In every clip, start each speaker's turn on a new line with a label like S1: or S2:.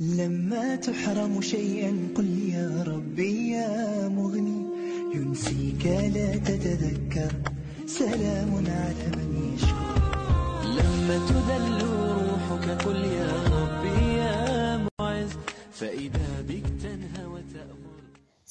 S1: لما تحرم شيئا قل يا ربي يا مغني ينسيك لا تتذكر سلام على من يشكر لما تذل روحك قل يا ربي يا معز فإذا بك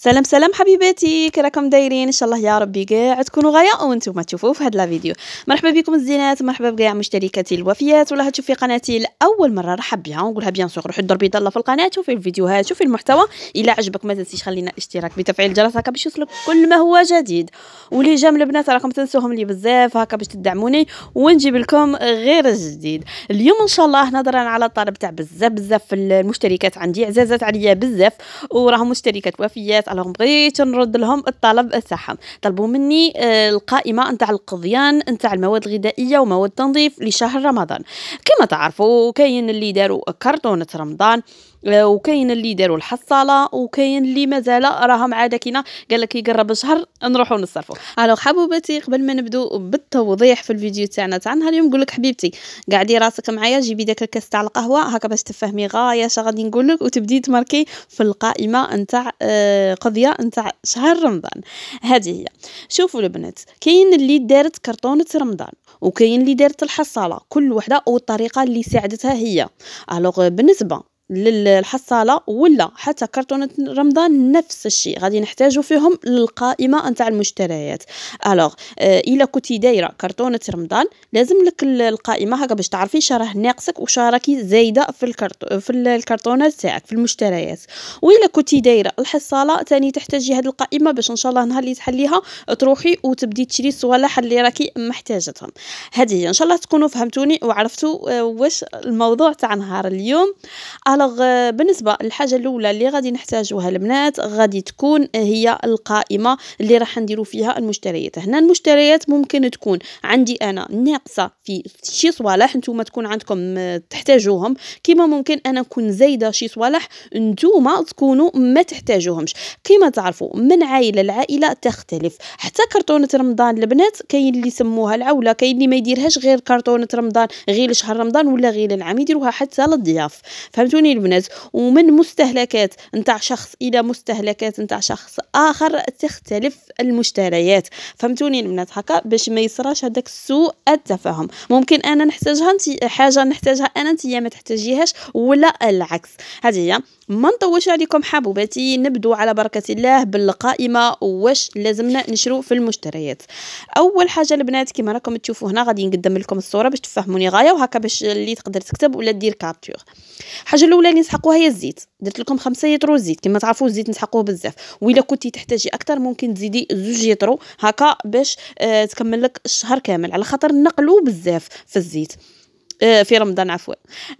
S1: سلام سلام حبيباتي كي راكم دايرين ان شاء الله يا ربي كاع تكونوا غايه وانتم تشوفوا في هذا لا فيديو مرحبا بكم الزينات مرحبا بكاع مشتركاتي الوفيات ولا هتشوف في قناتي لاول مره رحب بها ونقولها بيان سور روحوا ضربي ضله في القناه شوفي الفيديوهات شوفي المحتوى الا عجبك ما تنسيش خلينا اشتراك بتفعيل الجرس هكا باش يوصلك كل ما هو جديد واللي جام البنات راكم تنسوهم لي بزاف هكا باش تدعموني ونجيب لكم غير الجديد اليوم ان شاء الله نظرا على الطلب تاع بزاف بزاف المشتركات عندي عزازات عليا بزاف وراهم مشتركات وفيات الوغ بغيت نرد لهم الطلب تاعهم طلبوا مني آه، القائمه نتاع القضيان نتاع المواد الغذائيه ومواد التنظيف لشهر رمضان كما تعرفوا كاين اللي داروا كرتونه رمضان آه، وكاين اللي داروا الحصاله وكاين اللي مازال راهم مع داكينه قال لك يقرب شهر نروحوا نصرفوا الو حبوبتي قبل ما نبدو بالتوضيح في الفيديو تاعنا تاع نهار اليوم نقول لك حبيبتي قاعدي راسك معايا جيبي داك الكاس تاع القهوه هكا باش تفهمي غايه اش غادي نقول لك وتبدي تماركي في القائمه نتاع آه، قضيه نتاع شهر رمضان هذه هي شوفوا البنات كاين اللي دارت كرتونه رمضان وكاين اللي دارت الحصاله كل وحده والطريقه اللي ساعدتها هي الوغ بالنسبه للحصاله ولا حتى كرتونه رمضان نفس الشيء غادي نحتاجو فيهم للقائمه نتاع المشتريات الوغ آه، الا كنتي دايره كرتونه رمضان لازم لك القائمه هكا باش تعرفي شراه ناقصك وشراكي زايده في الكرت في الكرتونات تاعك في المشتريات والا كنتي دايره الحصاله تاني تحتاجي هذه القائمه باش ان شاء الله نهار اللي تحليها تروحي وتبدي تشري الصوالح اللي راكي محتاجتهم هذه ان شاء الله تكونوا فهمتوني وعرفتوا آه، واش الموضوع تاع نهار اليوم الو الوغ آه، بالنسبه للحاجه الاولى اللي غادي نحتاجوها البنات غادي تكون هي القائمه اللي راح نديرو فيها المشتريات هنا المشتريات ممكن تكون عندي انا ناقصه في شي صوالح نتوما تكون عندكم آه، تحتاجوهم كيما ممكن انا نكون زايده شي صوالح نتوما تكونوا ما تحتاجوهمش كيما تعرفوا من عائله لعائله تختلف حتى كرتونه رمضان البنات كاين اللي يسموها العوله كاين اللي ما يديرهاش غير كرتونه رمضان غير شهر رمضان ولا غير العام يديروها حتى للضياف فهمتوني بدون البنات ومن مستهلكات نتاع شخص الى مستهلكات نتاع شخص اخر تختلف المشتريات فهمتوني البنات هكا باش ما يصراش هذاك سوء التفاهم ممكن انا نحتاجها انت حاجه نحتاجها انا انت ما تحتاجيهاش ولا العكس هذه هي ما نطولش عليكم حبوباتي نبدو على بركه الله بالقائمه واش لازمنا نشرو في المشتريات اول حاجه البنات كما راكم تشوفوا هنا غادي نقدم لكم الصوره باش تفهموني غايه وهكا باش اللي تقدر تكتب ولا دير كابتور حاجه الاولى اللي نسحقوها هي الزيت درت لكم 5 يترو زيت كما تعرفوا الزيت نسحقوه بزاف والا كنتي تحتاجي اكثر ممكن تزيدي زوج يترو هكا باش آه تكمل لك الشهر كامل على خاطر نقلو بزاف في الزيت آه، في رمضان عفوا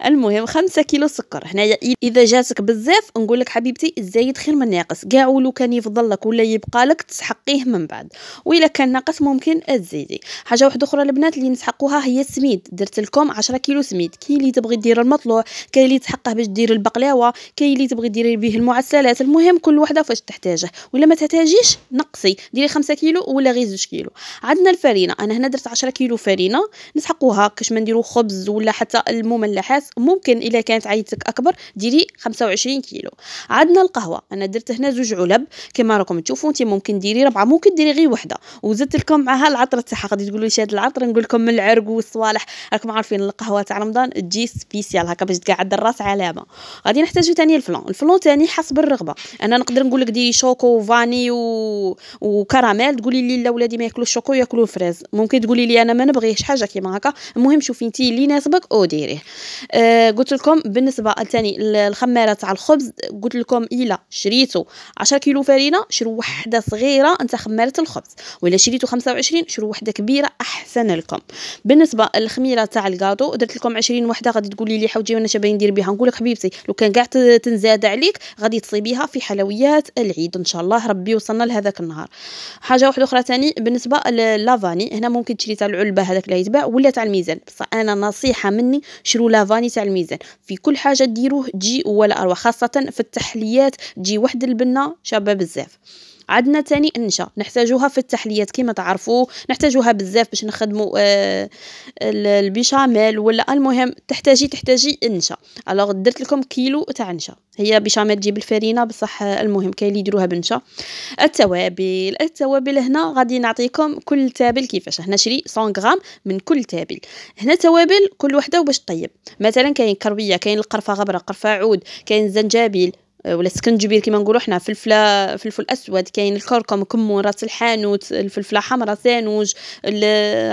S1: المهم خمسة كيلو سكر هنايا اذا جاتك بزاف نقول لك حبيبتي الزايد خير من الناقص كاع ولو كان يفضل لك ولا يبقى لك تسحقيه من بعد واذا كان ناقص ممكن تزيدي حاجه واحده اخرى البنات اللي نسحقوها هي السميد درت لكم 10 كيلو سميد كاين اللي تبغي دير المطلوع كاين اللي تحقه باش دير البقلاوه كاين اللي تبغي ديري به المعسلات المهم كل وحده فاش تحتاجه ولا ما تحتاجيش نقصي ديري 5 كيلو ولا غير 2 كيلو عندنا الفرينه انا هنا درت 10 كيلو فرينه نسحقوها كاش ما نديرو خبز ولا حتى المملحات ممكن الا كانت عينتك اكبر ديري 25 كيلو عندنا القهوه انا درت هنا زوج علب كما راكم تشوفوا انت ممكن ديري ربعه ممكن ديري غير وحده وزدت لكم معها العطر تاعها غادي تقولوا لي شاد العطر نقول لكم من العرق والصوالح راكم عارفين القهوه تاع رمضان تجي سبيسيال هكا باش تقعد الراس علامه غادي نحتاجو ثاني الفلون الفلون ثاني حسب الرغبه انا نقدر نقول لك ديري شوكو وفاني و... وكراميل تقولي لي لا ولادي ما ياكلوش شوكو ياكلوا فريز ممكن تقولي لي انا ما نبغيش حاجه كيما هكا المهم شوفي انت لينا يناسبك وديريه آه قلت لكم بالنسبه الثاني الخماره تاع الخبز قلت لكم الا شريتو 10 كيلو فرينه شرو وحده صغيره انت خماره الخبز ولا شريتو 25 شرو وحده كبيره احسن لكم بالنسبه للخميره تاع الكادو درت لكم 20 وحده غادي تقولي لي حوجي وانا شابه ندير بها نقول لك حبيبتي لو كان كاع تنزاد عليك غادي تصيبيها في حلويات العيد ان شاء الله ربي يوصلنا لهذاك النهار حاجه واحده اخرى ثاني بالنسبه لافاني هنا ممكن تشري تاع العلبه هذاك اللي يتباع ولا تاع الميزان بصح انا نصيحه نصيحه مني شرو لافاني تاع الميزان في كل حاجه ديروه تجي ولا اروع خاصه في التحليات تجي واحد البنه شابه بزاف عندنا تاني النشا نحتاجوها في التحليات كما تعرفوا نحتاجوها بزاف باش نخدموا آه البيشاميل ولا المهم تحتاجي تحتاجي النشا الوغ درت لكم كيلو تاع نشا هي بيشاميل تجيب الفرينه بصح آه، المهم كاين اللي يديروها بنشا التوابل التوابل هنا غادي نعطيكم كل تابل كيفاش هنا شري 100 غرام من كل تابل هنا توابل كل وحده باش طيب مثلا كاين كرويه كاين القرفه غبره قرفه عود كاين الزنجبيل أه، ولا السكنجبير كيما نقولوا حنا فلفله فلفل اسود كاين الكركم كمون راس الحانوت الفلفله حمراء سانوج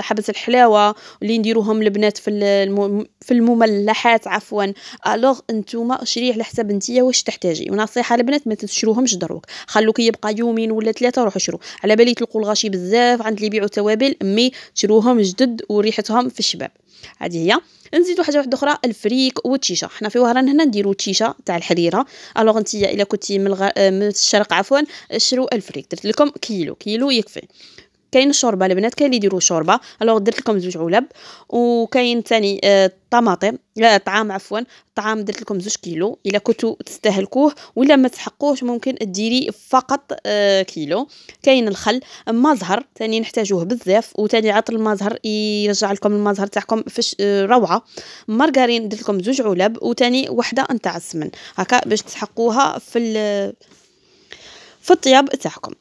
S1: حبه الحلاوه اللي نديروهم البنات في في المملحات عفوا الوغ نتوما شري على حساب انتيا واش تحتاجي ونصيحه البنات ما تشروهمش دروك خلوك يبقى يومين ولا ثلاثه روحوا شرو على بالي تلقوا الغاشي بزاف عند اللي يبيعوا توابل مي شروهم جدد وريحتهم في الشباب هذه هي نزيدو حاجه واحده اخرى الفريك والتيشه حنا في وهران هنا نديرو التيشه تاع الحريره الوغ نتيا الا كنتي من, الغ... من الشرق عفوا شرو الفريك درت لكم كيلو كيلو يكفي كاين الشوربه البنات كاين اللي يديروا شوربه الوغ درت لكم زوج علب وكاين ثاني الطماطم آه، لا آه، طعام عفوا الطعام درت لكم زوج كيلو الا كنتو تستهلكوه ولا ما تحقوش ممكن ديري فقط آه، كيلو كاين الخل مزهر ثاني نحتاجوه بزاف وثاني عطر المزهر يرجع لكم المزهر تاعكم فش روعه مارغرين درت لكم زوج علب وثاني وحده نتاع السمن هكا باش تسحقوها في في الطياب تاعكم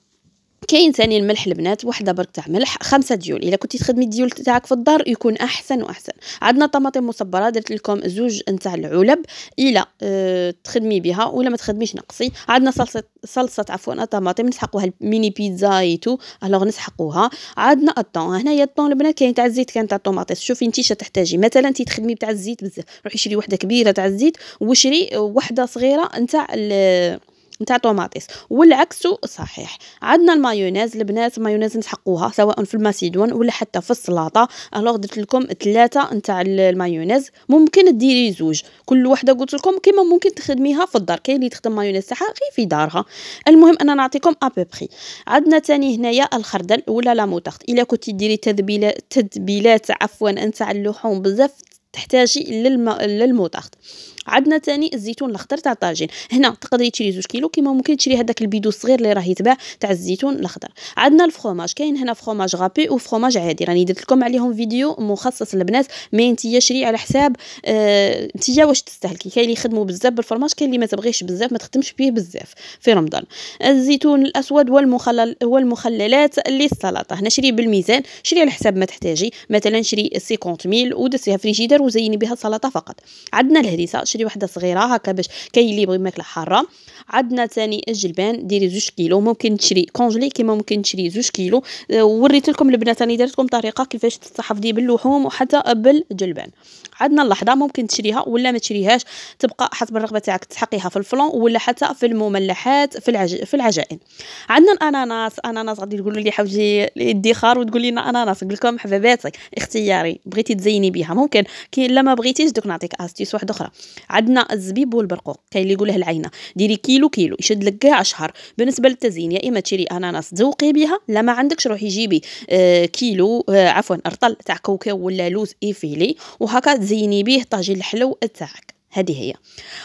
S1: كاين ثاني الملح البنات وحده برك تاع ملح خمسة ديول الا كنتي تخدمي الديول تاعك في الدار يكون احسن واحسن عندنا طماطم مصبره درت لكم زوج نتاع العلب الا اه تخدمي بها ولا ما تخدميش نقصي عندنا صلصه صلصه عفوا طماطم نسحقوها الميني بيتزا ايتو الوغ نسحقوها عندنا الطون هنايا الطون البنات كاين تاع الزيت كان تاع الطوماطيس شوفي انت اش تحتاجي مثلا انت تخدمي تاع الزيت بزاف روحي شري وحده كبيره تاع الزيت وشري آه، وحده صغيره نتاع نتاع طوماطيس والعكس صحيح عندنا المايونيز البنات مايونيز نسحقوها سواء في الماسيدون ولا حتى في السلطه الوغ درت لكم ثلاثه نتاع المايونيز ممكن ديري زوج كل وحده قلت لكم كيما ممكن تخدميها في الدار كاين اللي تخدم مايونيز تاعها غير في دارها المهم انا نعطيكم ابوبري عندنا ثاني هنايا الخردل ولا لا موتاخت الا كنتي ديري تذبيلات تذبيلات عفوا نتاع اللحوم بزاف تحتاجي للم... للموتاخت عندنا ثاني الزيتون الاخضر تاع الطاجين هنا تقدري تشري زوج كيلو كيما ممكن تشري هذاك البيدو الصغير اللي راه يتباع تاع الزيتون الاخضر عندنا الفخوماج كاين هنا فخوماج غابي وفخوماج عادي راني درت لكم عليهم فيديو مخصص للبنات مي نتيا شري على حساب آه نتيا واش تستهلكي كاين اللي يخدموا بزاف بالفرماج كاين اللي ما تبغيش بزاف ما تخدمش بيه بزاف في رمضان الزيتون الاسود والمخلل والمخللات للسلطه هنا شري بالميزان شري على حساب ما تحتاجي مثلا شري 50 ميل ودسيها فريجيدر وزيني بها السلطه فقط عندنا الهريسه شري وحده صغيره هكا باش كاين اللي يبغي ماكله حاره عندنا ثاني الجلبان ديري زوج كيلو ممكن تشري كونجلي كيما ممكن تشري زوج كيلو آه، وريت لكم البنات راني درت لكم طريقه كيفاش تستحفظي باللحوم وحتى بالجلبان عندنا اللحظه ممكن تشريها ولا ما تشريهاش تبقى حسب الرغبه تاعك تحقيها في الفلون ولا حتى في المملحات في العج... في العجائن عندنا الاناناس اناناس غادي تقولوا لي حوجي الادخار وتقول لنا اناناس نقول لكم حبيباتي اختياري بغيتي تزيني بها ممكن كي لا ما بغيتيش دوك نعطيك استيس واحده اخرى عندنا الزبيب والبرقوق كاين اللي يقوله العينه ديري كيلو كيلو يشد لك كاع شهر بالنسبه للتزيين يا اما تشري اناناس تذوقي بها لا ما عندكش روحي جيبي آه، كيلو آه، عفوا رطل تاع كوكا ولا لوز ايفيلي وهكا زيني به طاجين الحلو تاعك هذه هي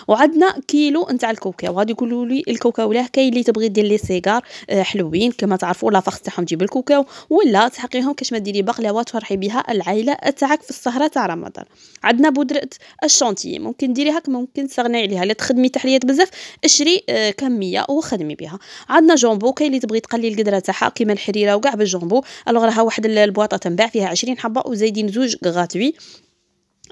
S1: وعندنا كيلو نتاع الكوكاو وغادي يقولوا لي لا كاين اللي تبغي دير لي سيجار آه، حلوين كما تعرفوا فخ تاعهم تجيب الكوكاو ولا تحقيهم كاش ما ديري بقلاوه تفرحي بها العائله تاعك في السهره تاع رمضان عندنا بودره الشونتي ممكن ديريها ممكن تستغني عليها لا تخدمي تحليات بزاف اشري آه، كميه وخدمي بها عندنا جامبو كاين اللي تبغي تقلي القدره تاعها كيما الحريره وكاع بالجامبو الوغ راها واحد البواطه تنباع فيها 20 حبه وزايدين زوج غاتوي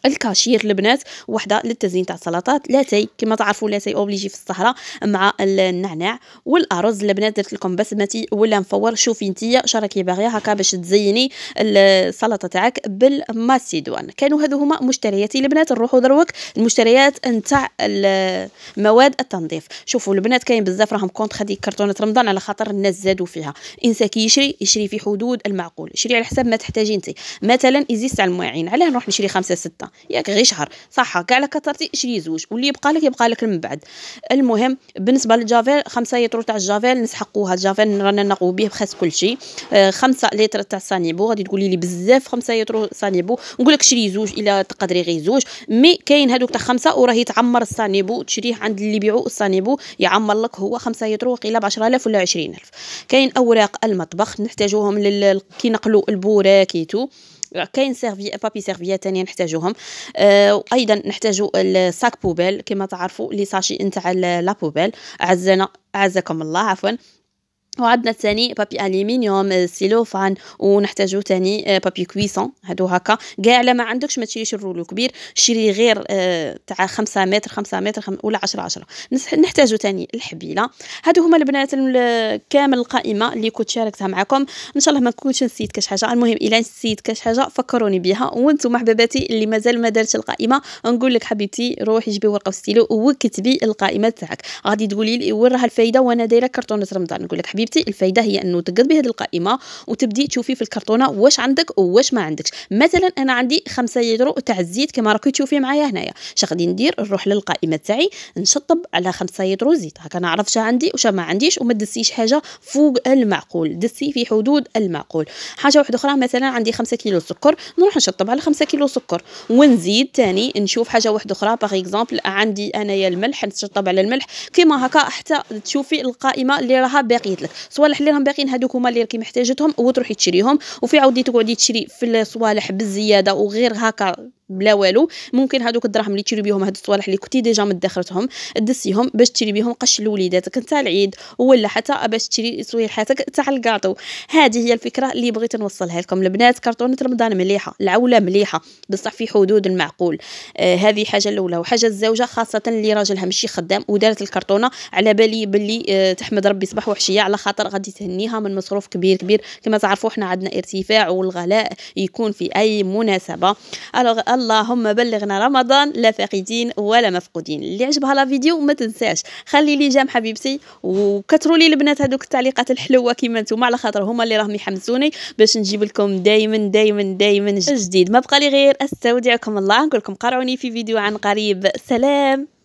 S1: الكاشير البنات وحده للتزيين تاع السلطات لاتاي كما تعرفوا لاتاي اوبليجي في الصحراء مع النعناع والارز البنات درت لكم بسمتي ولا مفور شوفي نتيا شراكي باغيه هكا باش تزيني السلطه تاعك بالماسيدوان كانوا هذو هما مشترياتي البنات نروحوا دروك المشتريات نتاع مواد التنظيف شوفوا البنات كاين بزاف راهم كونتر خدي كرتونه رمضان على خاطر الناس زادوا فيها انسى كي يشري يشري في حدود المعقول شري على حساب ما تحتاجي انت مثلا ازيس تاع المواعين علاه نروح نشري خمسة ستة ياك غير شهر صح كاع على كثرتي شري زوج واللي يبقى لك يبقى لك من بعد المهم بالنسبه للجافيل خمسة لتر تاع الجافيل نسحقوها الجافيل رانا نقوا به بخس كلشي آه، خمسة لتر تاع سانيبو غادي تقولي لي بزاف خمسة لتر سانيبو نقول لك شري زوج الا تقدري غير زوج مي كاين هذوك تاع خمسة وراه يتعمر السانيبو تشريه عند اللي يبيعوا السانيبو يعمر لك هو خمسة لتر وقيله ب 10000 ولا 20000 كاين اوراق المطبخ نحتاجوهم لل... كي نقلوا البوراكيتو كاين سيرفي بابي سيرفيات ثاني نحتاجوهم آه وايضا نحتاجو الساك بوبيل كما تعرفوا لي ساشي نتاع بوبيل عزنا عزكم الله عفوا وعندنا تاني بابي الومنيوم سيلوفان ونحتاجو تاني آه، بابي كويسون هادو هكا كاع لا ما عندكش ما تشريش الرولو كبير شري غير آه، تاع 5 متر 5 متر ولا 10 10 نحتاجو تاني الحبيله هادو هما البنات كامل القائمه اللي كنت شاركتها معكم ان شاء الله ما نكونش نسيت كاش حاجه المهم الا نسيت كاش حاجه فكروني بها وانتم حبيباتي اللي مازال ما دارتش القائمه نقول لك حبيبتي روحي جيبي ورقه وستيلو وكتبي القائمه تاعك غادي تقولي لي وين راها الفايده وانا دايره كرتونه رمضان نقول لك حبيبتي حبيبتي الفايده هي انه تقضبي هذه القائمه وتبدي تشوفي في الكرتونه واش عندك واش ما عندكش مثلا انا عندي 5 يورو تاع الزيت كما راكي تشوفي معايا هنايا اش غادي ندير نروح للقائمه تاعي نشطب على 5 يورو زيت هكا نعرف شا عندي وش ما عنديش وما دسيش حاجه فوق المعقول دسي في حدود المعقول حاجه واحده اخرى مثلا عندي 5 كيلو سكر نروح نشطب على 5 كيلو سكر ونزيد تاني نشوف حاجه واحده اخرى باغ اكزومبل عندي انايا الملح نشطب على الملح كيما هكا حتى تشوفي القائمه اللي راها باقيه لك صوالح اللي راهم باقيين هذوك هما اللي راكي محتاجتهم وتروحي تشريهم وفي عاودي تقعدي تشري في الصوالح بالزياده وغير هكا بلا والو ممكن هذوك الدراهم اللي تشري بهم هاد الصوالح اللي كنتي ديجا مدخرتهم دسيهم باش تشري بهم قش لوليداتك نتاع العيد ولا حتى باش تشري صويحاتك تاع الكاطو هذه هي الفكره اللي بغيت نوصلها لكم البنات كرتونه رمضان مليحه العوله مليحه بصح في حدود المعقول آه هذه حاجه الاولى وحاجه الزوجه خاصه اللي راجلها ماشي خدام ودارت الكرتونه على بالي باللي آه تحمد ربي صباح وحشيه على خاطر غادي تهنيها من مصروف كبير كبير كما تعرفوا حنا عندنا ارتفاع والغلاء يكون في اي مناسبه اللهم بلغنا رمضان لا فاقدين ولا مفقودين اللي عجبها لا فيديو ما تنساش خلي لي جام حبيبتي وكثروا لي البنات هذوك التعليقات الحلوه كيما نتوما على خاطر هما اللي راهم يحمسوني باش نجيب لكم دائما دائما دائما جديد ما بقى لي غير استودعكم الله نقول لكم قرعوني في فيديو عن قريب سلام